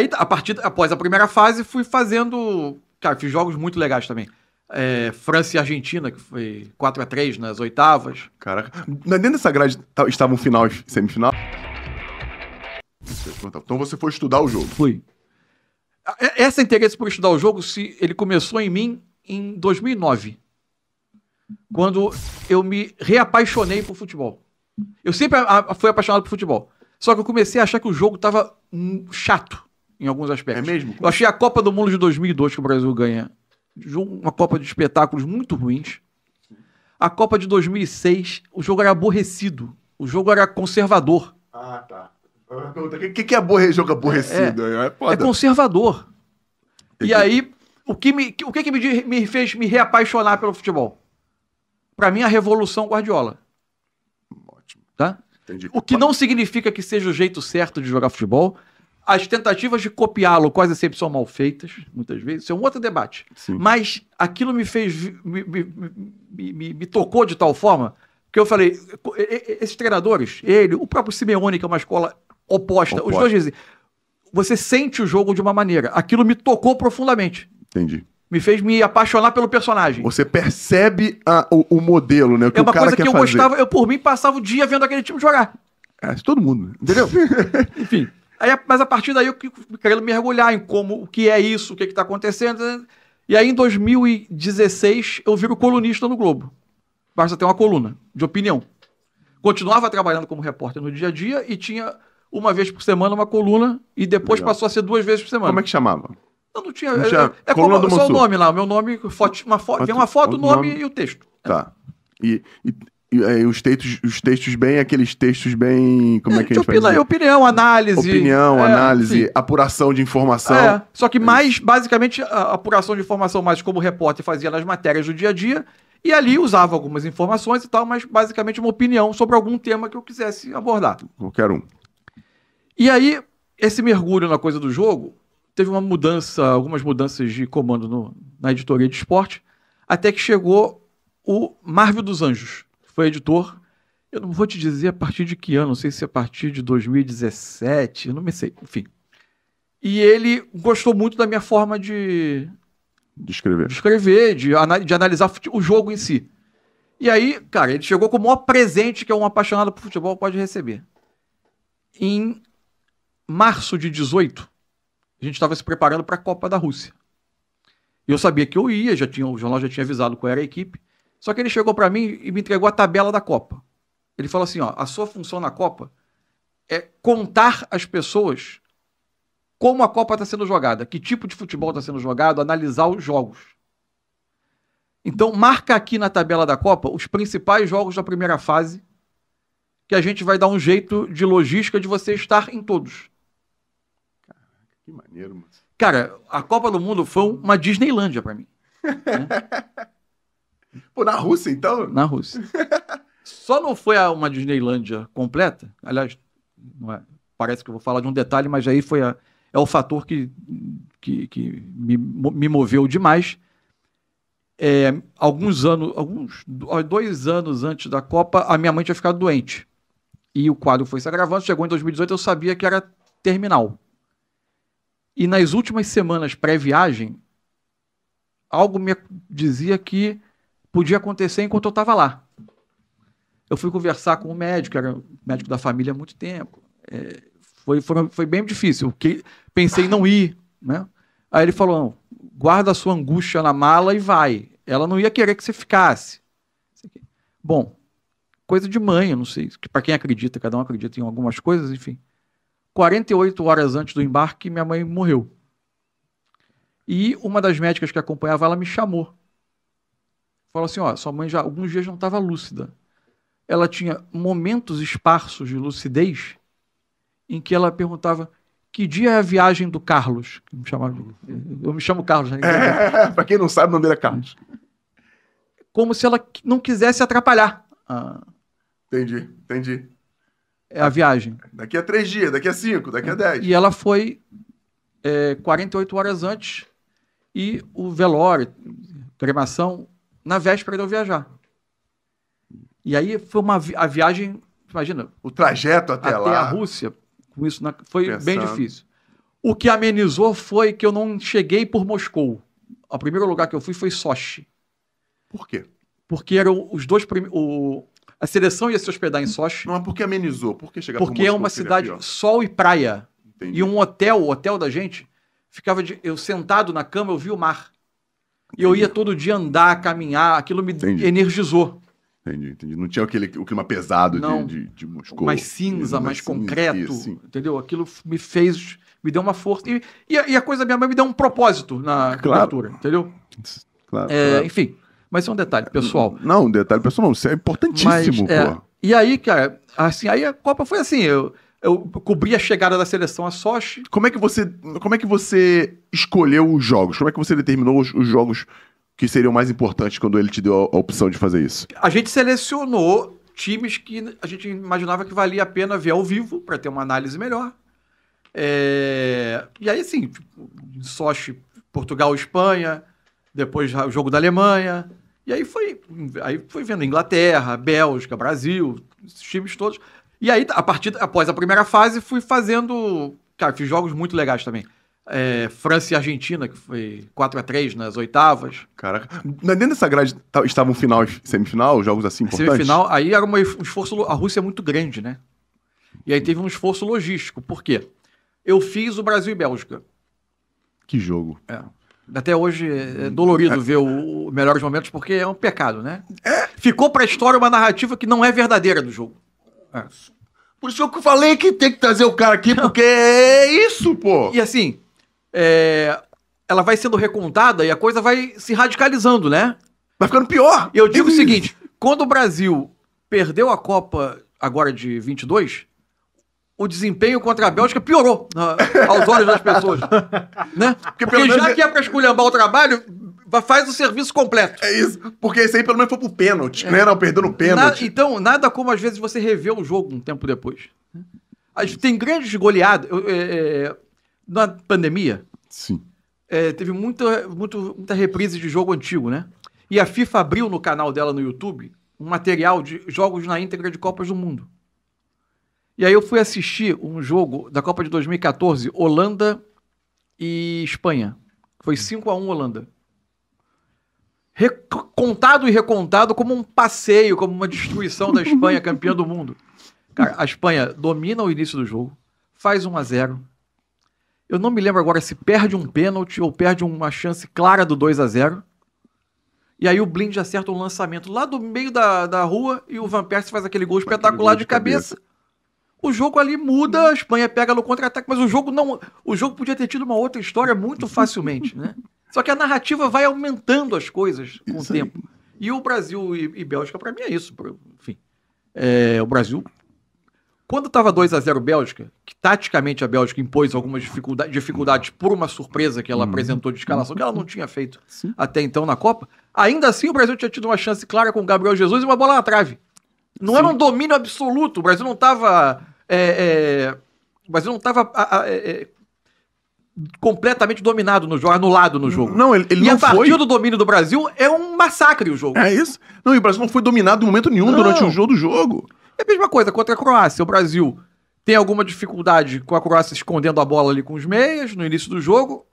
Aí, a partir, após a primeira fase, fui fazendo. Cara, fiz jogos muito legais também. É, França e Argentina, que foi 4 a 3 nas oitavas. Caraca. Dentro dessa é grade tá, estavam final e semifinal? Então você foi estudar o jogo? Fui. É, Esse é interesse por estudar o jogo, se ele começou em mim em 2009, quando eu me reapaixonei por futebol. Eu sempre fui apaixonado por futebol. Só que eu comecei a achar que o jogo tava hum, chato em alguns aspectos. É mesmo? Eu achei a Copa do Mundo de 2002 que o Brasil ganha uma Copa de espetáculos muito ruins. A Copa de 2006, o jogo era aborrecido. O jogo era conservador. Ah, tá. O que, é aborre... jogo aborrecido? É, é, é conservador. E, que... aí, o que, me, o que, que me, me fez me reapaixonar pelo futebol? Para mim, a revolução Guardiola. Ótimo. Tá? Entendi. O que não significa que seja o jeito certo de jogar futebol, as tentativas de copiá-lo quase sempre são mal feitas, muitas vezes. Isso é um outro debate. Sim. Mas aquilo me fez. Me, me, me, me, tocou de tal forma que eu falei: esses treinadores, ele, o próprio Simeone, que é uma escola oposta, oposta. os dois dizem. Você sente o jogo de uma maneira. Aquilo me tocou profundamente. Entendi me fez me apaixonar pelo personagem. Você percebe a, o, o, modelo, né? O que é uma o cara coisa que eu fazer. gostava, eu por mim passava o dia vendo aquele time jogar. É, todo mundo, né? entendeu? Enfim. Aí, mas a partir daí eu querendo mergulhar em como, o que é isso, o que é está acontecendo. Né? E aí em 2016 eu viro colunista no Globo. Basta ter uma coluna de opinião. Continuava trabalhando como repórter no dia a dia e tinha uma vez por semana uma coluna e depois Legal. passou a ser duas vezes por semana. Como é que chamava? Eu não tinha. Não tinha é, é coluna como, do só o nome lá. Meu nome, foto, uma foto, tem uma foto, o nome, nome e o texto. Tá. E, e, é, os, textos, os textos bem, aqueles textos bem. Como é que a é, gente opina, Opinião, análise. Opinião, é, análise, apuração de informação. É, só que é mais, basicamente, a apuração de informação, mais como o repórter fazia nas matérias do dia a dia. E ali usava algumas informações e tal, mas basicamente uma opinião sobre algum tema que eu quisesse abordar. Qualquer um. E aí, esse mergulho na coisa do jogo, teve uma mudança, algumas mudanças de comando no, na editoria de esporte, até que chegou o Marvel dos Anjos foi editor. Eu não vou te dizer a partir de que ano, não sei se é a partir de 2017, eu não me sei, enfim. E ele gostou muito da minha forma de. De escrever. De escrever, de, de analisar o jogo em si. E aí, cara, ele chegou com o maior presente que um apaixonado por futebol pode receber. Em março de 18, a gente estava se preparando para a Copa da Rússia. E eu sabia que eu ia, já tinha, o jornal já tinha avisado qual era a equipe. Só que ele chegou para mim e me entregou a tabela da Copa. Ele falou assim: ó, a sua função na Copa é contar às pessoas como a Copa está sendo jogada, que tipo de futebol está sendo jogado, analisar os jogos. Então, marca aqui na tabela da Copa os principais jogos da primeira fase, que a gente vai dar um jeito de logística de você estar em todos. Caraca, que maneiro, mano. Cara, a Copa do Mundo foi uma Disneylândia para mim. Né? Pô, na Rússia, então? Na Rússia. Só não foi uma Disneylândia completa. Aliás, é, parece que eu vou falar de um detalhe, mas aí foi a, é o fator que, que, que me, me moveu demais. É, alguns anos, alguns dois anos antes da Copa, a minha mãe tinha ficado doente. E o quadro foi se agravando. Chegou em 2018, eu sabia que era terminal. E nas últimas semanas pré-viagem, algo me dizia que podia acontecer enquanto eu estava lá. Eu fui conversar com o um médico, que era médico da família há muito tempo. É, foi, foi, foi, bem difícil. Que, pensei em não ir. Né? Aí ele falou: guarda a sua angústia na mala e vai. Ela não ia querer que você ficasse. Bom, coisa de mãe, eu não sei. Que para quem acredita, cada um acredita em algumas coisas, enfim. 48 horas antes do embarque, minha mãe morreu. E uma das médicas que acompanhava ela me chamou Fala assim, ó, sua mãe já alguns dias não estava lúcida. Ela tinha momentos esparsos de lucidez em que ela perguntava que dia é a viagem do Carlos? Me chamava, eu me chamo Carlos. Né? É, Para quem não sabe, o nome dele é Carlos. Como se ela não quisesse atrapalhar. A... Ah. Entendi, entendi. É a viagem. Daqui a três dias, daqui a cinco, daqui a é. dez. E ela foi é, 48 horas antes e o velório, cremação, na véspera de eu viajar. E aí foi uma vi a viagem, imagina, o trajeto até, até lá. Até a Rússia, com isso na, foi Pensando. bem difícil. O que amenizou foi que eu não cheguei por Moscou. O primeiro lugar que eu fui foi Sochi. Por quê? Porque eram os dois primeiros. a seleção ia se hospedar em Sochi. Não, mas por que amenizou? Por que chegar Porque por é Moscou, é uma cidade pior? sol e praia. Entendi. E um hotel, o hotel da gente, ficava de, eu sentado na cama, eu vi o mar. E eu ia todo dia andar, caminhar, aquilo me entendi. energizou. Entendi, entendi. Não tinha aquele, o clima pesado Não, de, de, de Moscou. Mais cinza, mais, mais concreto, cinza, assim. entendeu? Aquilo me fez, me deu uma força. E, e, a, e, a, coisa da minha mãe me deu um propósito na claro. entendeu? Claro, é, claro. Enfim, mas é um detalhe pessoal. Não, um detalhe pessoal não, isso é importantíssimo, mas, é, e aí, cara, assim, aí a Copa foi assim, eu, eu cobri a chegada da seleção a Sochi. Como é que você, como é que você escolheu os jogos? Como é que você determinou os, os jogos que seriam mais importantes quando ele te deu a, a opção de fazer isso? A gente selecionou times que a gente imaginava que valia a pena ver ao vivo para ter uma análise melhor. É... E aí, sim, Sochi, Portugal, Espanha, depois o jogo da Alemanha. E aí foi, aí foi vendo Inglaterra, Bélgica, Brasil, esses times todos. E aí, a partir, após a primeira fase, fui fazendo. Cara, fiz jogos muito legais também. É, França e Argentina, que foi 4 a 3 nas oitavas. Caraca. Dentro dessa é grade tá, estavam um final e semifinal, jogos assim importantes? Semifinal, aí era um esforço. A Rússia é muito grande, né? E aí teve um esforço logístico. Por quê? Eu fiz o Brasil e Bélgica. Que jogo. É. Até hoje é, é dolorido é. ver os melhores momentos, porque é um pecado, né? É. Ficou pra história uma narrativa que não é verdadeira do jogo. Por isso que eu falei que tem que trazer o cara aqui, porque é isso, pô. E assim, é... ela vai sendo recontada e a coisa vai se radicalizando, né? Vai ficando pior. E eu digo o seguinte: quando o Brasil perdeu a Copa agora de 22, o desempenho contra a Bélgica piorou na, aos olhos das pessoas. né? Porque, Porque já que é para esculhambar o trabalho, faz o serviço completo. É isso. Porque esse aí pelo menos foi pro pênalti, é. né? Não, perdendo o pênalti. Na, então, nada como às vezes você rever o jogo um tempo depois. As, tem grandes goleadas. É, é, é, na pandemia. Sim. É, teve muita, muito, muita reprise de jogo antigo, né? E a FIFA abriu no canal dela no YouTube um material de jogos na íntegra de Copas do Mundo. E aí eu fui assistir um jogo da Copa de 2014, Holanda e Espanha. Foi 5 a 1 Holanda contado e recontado como um passeio, como uma destruição da Espanha, campeã do mundo. Cara, a Espanha domina o início do jogo, faz 1 a 0 Eu não me lembro agora se perde um pênalti ou perde uma chance clara do 2 a 0 E aí o Blind acerta um lançamento lá do meio da, da rua e o Van Persie faz aquele gol espetacular aquele de, cabeça. cabeça. O jogo ali muda, a Espanha pega no contra-ataque, mas o jogo não, o jogo podia ter tido uma outra história muito facilmente, né? Só que a narrativa vai aumentando as coisas com isso o tempo. Aí. E o Brasil e, e Bélgica, para mim, é isso. Enfim, é, o Brasil. Quando estava 2 a 0 Bélgica, que taticamente a Bélgica impôs algumas dificuldade, dificuldades por uma surpresa que ela hum. apresentou de escalação, que ela não uhum. tinha feito Sim. até então na Copa, ainda assim o Brasil tinha tido uma chance clara com o Gabriel Jesus e uma bola na trave. Não Sim. era um domínio absoluto, o Brasil não estava. É, é, o Brasil não estava completamente dominado no jogo, anulado no jogo. Não, ele, ele e não foi. E a partir foi... do domínio do Brasil, é um massacre o jogo. É isso? Não, e o Brasil não foi dominado em momento nenhum não. durante o jogo do jogo. É a mesma coisa contra a Croácia. O Brasil tem alguma dificuldade com a Croácia escondendo a bola ali com os meias no início do jogo,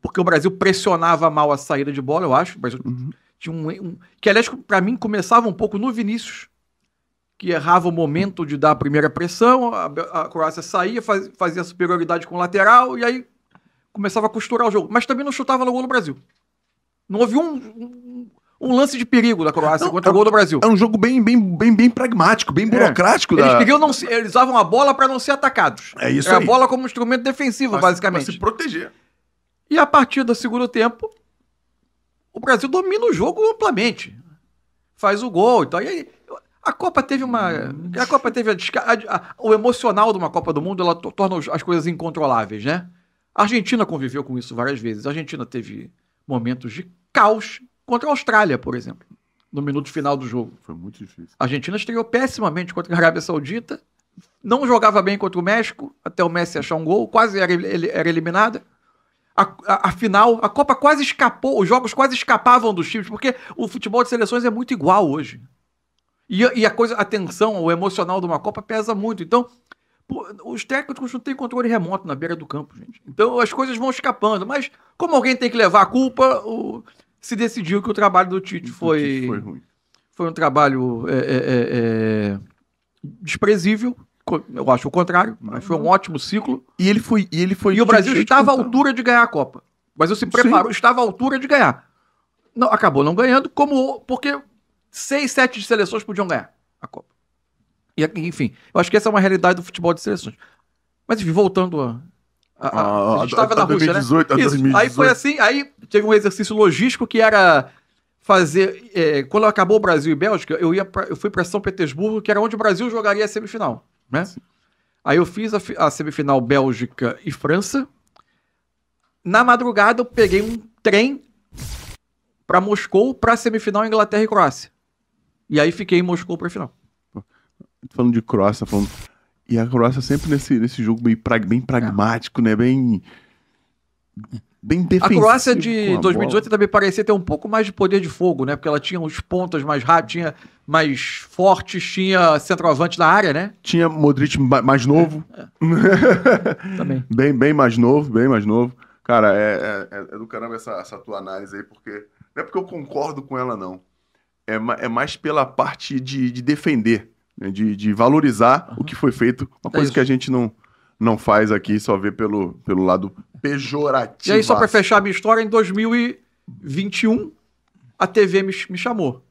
porque o Brasil pressionava mal a saída de bola, eu acho. O Brasil uhum. tinha um, um... Que, aliás, para mim, começava um pouco no Vinícius que errava o momento de dar a primeira pressão, a, a Croácia saía, faz, fazia superioridade com o lateral, e aí começava a costurar o jogo, mas também não chutava no gol do Brasil. Não houve um, um, lance de perigo da Croácia não, contra é, o gol do Brasil. É um jogo bem, bem, bem, bem pragmático, bem é. burocrático. Da... Eles, queriam não se, eles usavam a bola para não ser atacados. É isso Era é aí. a bola como instrumento defensivo, pra basicamente. Para se proteger. E a partir do segundo tempo, o Brasil domina o jogo amplamente. Faz o gol Então E aí, a Copa teve uma. A Copa teve a, a, a, o emocional de uma Copa do Mundo, ela torna as coisas incontroláveis, né? A Argentina conviveu com isso várias vezes. A Argentina teve momentos de caos contra a Austrália, por exemplo, no minuto final do jogo. Foi muito difícil. A Argentina estreou pessimamente contra a Arábia Saudita, não jogava bem contra o México, até o Messi achar um gol, quase era, era eliminada. A, a, a, final, a Copa quase escapou, os jogos quase escapavam dos times, porque o futebol de seleções é muito igual hoje. E, e a coisa, a tensão, o emocional de uma Copa pesa muito. Então, Pô, os técnicos não têm controle remoto na beira do campo, gente. Então as coisas vão escapando. Mas como alguém tem que levar a culpa, o... se decidiu que o trabalho do Tite foi. foi, ruim. foi um trabalho é, é, é... é desprezível. Eu acho o contrário, mas foi um ótimo ciclo. E ele foi. E, ele foi e o Brasil estava à tá. altura de ganhar a Copa. Mas Brasil se preparou, Sim. estava à altura de ganhar. Não, acabou não ganhando, como porque seis, sete seleções podiam ganhar a Copa. E, enfim, eu acho que essa é uma realidade do futebol de seleções. Mas enfim, voltando a. A, a, ah, a, a gente estava na Rússia, 2018, né? 2018. Aí foi assim, aí teve um exercício logístico que era fazer. É, quando acabou o Brasil e Bélgica, eu, ia pra, eu fui para São Petersburgo, que era onde o Brasil jogaria a semifinal. Né? Sim. Aí eu fiz a, a semifinal Bélgica e França. Na madrugada eu peguei um trem para Moscou para semifinal Inglaterra e Croácia. E aí fiquei em Moscou para final falando de Croácia, tá falando. E a Croácia sempre nesse, nesse jogo bem prag, bem pragmático, né? Bem. Bem defensivo. A Croácia de 2018 também parecia ter um pouco mais de poder de fogo, né? Porque ela tinha uns pontas mais rápidos, tinha mais fortes, tinha centroavante na área, né? Tinha Modric mais novo. É. é. também. Bem, bem mais novo, bem mais novo. Cara, é, é, é, é do caramba essa, essa tua análise aí, porque. Não é porque eu concordo com ela, não. É, é mais pela parte de, de defender né, de, de, valorizar uhum. o que foi feito, uma é coisa que a gente não, não faz aqui, só vê pelo, pelo lado pejorativo. E aí, só para fechar a minha história, em 2021, a TV me, me chamou.